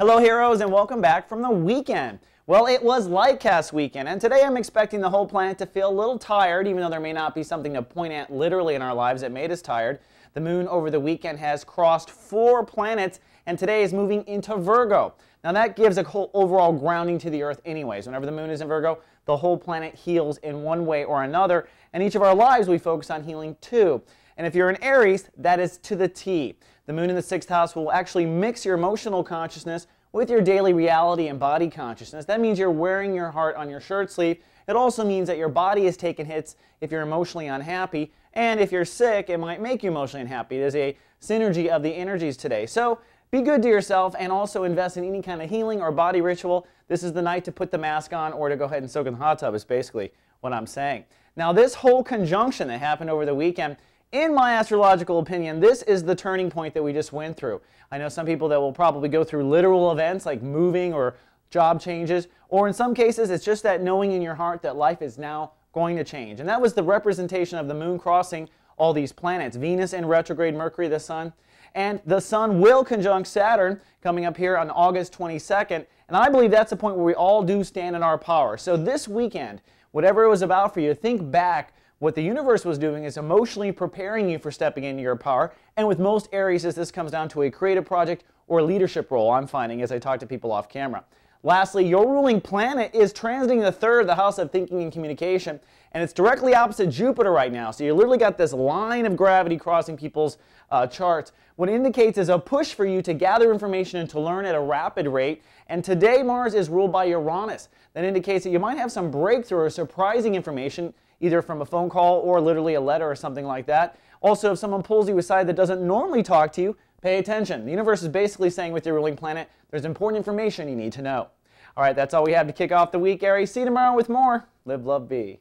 Hello, heroes, and welcome back from the weekend. Well, it was Lightcast weekend, and today I'm expecting the whole planet to feel a little tired, even though there may not be something to point at literally in our lives that made us tired. The moon over the weekend has crossed four planets, and today is moving into Virgo. Now, that gives a whole overall grounding to the Earth, anyways. Whenever the moon is in Virgo, the whole planet heals in one way or another, and each of our lives we focus on healing too. And if you're an Aries, that is to the T. The moon in the sixth house will actually mix your emotional consciousness with your daily reality and body consciousness. That means you're wearing your heart on your shirt sleeve. It also means that your body is taking hits if you're emotionally unhappy. And if you're sick, it might make you emotionally unhappy. There's a synergy of the energies today. So be good to yourself and also invest in any kind of healing or body ritual. This is the night to put the mask on or to go ahead and soak in the hot tub, is basically what I'm saying. Now, this whole conjunction that happened over the weekend in my astrological opinion, this is the turning point that we just went through. I know some people that will probably go through literal events like moving or job changes, or in some cases, it's just that knowing in your heart that life is now going to change. And that was the representation of the moon crossing all these planets Venus in retrograde, Mercury, the Sun. And the Sun will conjunct Saturn coming up here on August 22nd. And I believe that's the point where we all do stand in our power. So this weekend, whatever it was about for you, think back what the universe was doing is emotionally preparing you for stepping into your power. And with most Aries, this comes down to a creative project or leadership role, I'm finding as I talk to people off camera. Lastly, your ruling planet is transiting the third, the house of thinking and communication, and it's directly opposite Jupiter right now. So you literally got this line of gravity crossing people's uh, charts. What it indicates is a push for you to gather information and to learn at a rapid rate. And today, Mars is ruled by Uranus. That indicates that you might have some breakthrough or surprising information, either from a phone call or literally a letter or something like that. Also, if someone pulls you aside that doesn't normally talk to you, Pay attention. The universe is basically saying with your ruling planet, there's important information you need to know. All right, that's all we have to kick off the week, Aries. See you tomorrow with more. Live, love, be.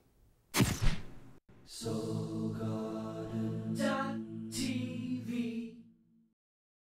So